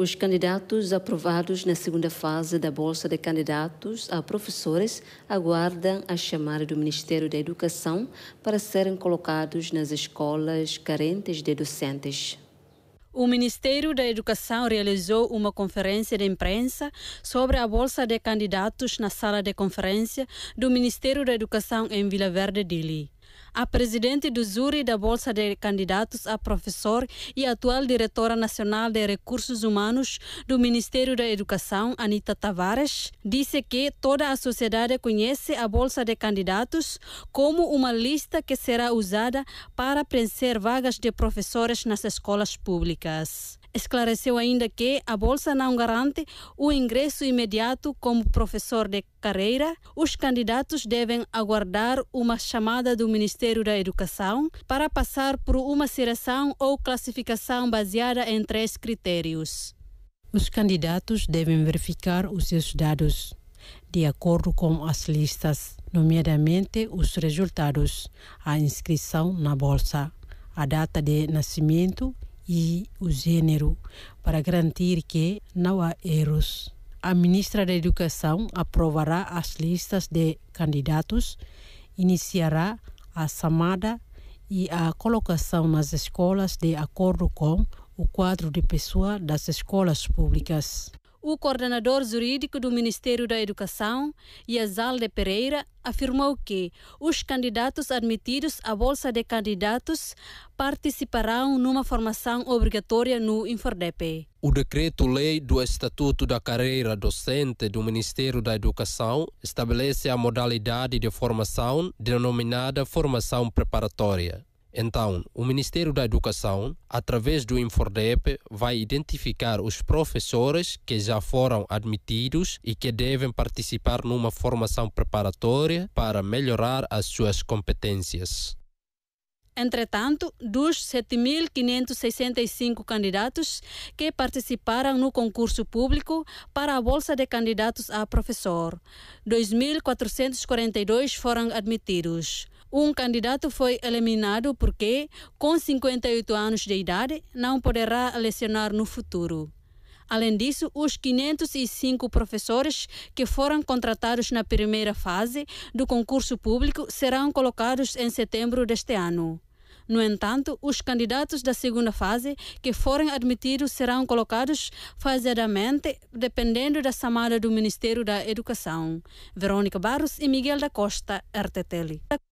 Os candidatos aprovados na segunda fase da Bolsa de Candidatos a Professores aguardam a chamada do Ministério da Educação para serem colocados nas escolas carentes de docentes. O Ministério da Educação realizou uma conferência de imprensa sobre a bolsa de candidatos na sala de conferência do Ministério da Educação em Vila Verde, Dili. A presidente do júri da Bolsa de Candidatos a Professor e atual diretora nacional de Recursos Humanos do Ministério da Educação, Anita Tavares, disse que toda a sociedade conhece a Bolsa de Candidatos como uma lista que será usada para preencher vagas de professores nas escolas públicas. Esclareceu ainda que a bolsa não garante o ingresso imediato como professor de carreira. Os candidatos devem aguardar uma chamada do Ministério da Educação para passar por uma seleção ou classificação baseada em três critérios. Os candidatos devem verificar os seus dados de acordo com as listas, nomeadamente os resultados, a inscrição na bolsa, a data de nascimento e o gênero para garantir que não há erros. A ministra da Educação aprovará as listas de candidatos, iniciará a chamada e a colocação nas escolas de acordo com o quadro de pessoa das escolas públicas. O coordenador jurídico do Ministério da Educação, Yazalde Pereira, afirmou que os candidatos admitidos à Bolsa de Candidatos participarão numa formação obrigatória no Infordep. O decreto-lei do Estatuto da Carreira Docente do Ministério da Educação estabelece a modalidade de formação denominada formação preparatória. Então, o Ministério da Educação, através do InforDep, vai identificar os professores que já foram admitidos e que devem participar numa formação preparatória para melhorar as suas competências. Entretanto, dos 7.565 candidatos que participaram no concurso público para a Bolsa de Candidatos a Professor, 2.442 foram admitidos. Um candidato foi eliminado porque, com 58 anos de idade, não poderá lecionar no futuro. Além disso, os 505 professores que foram contratados na primeira fase do concurso público serão colocados em setembro deste ano. No entanto, os candidatos da segunda fase que forem admitidos serão colocados faseadamente, dependendo da chamada do Ministério da Educação. Verônica Barros e Miguel da Costa, RTTL.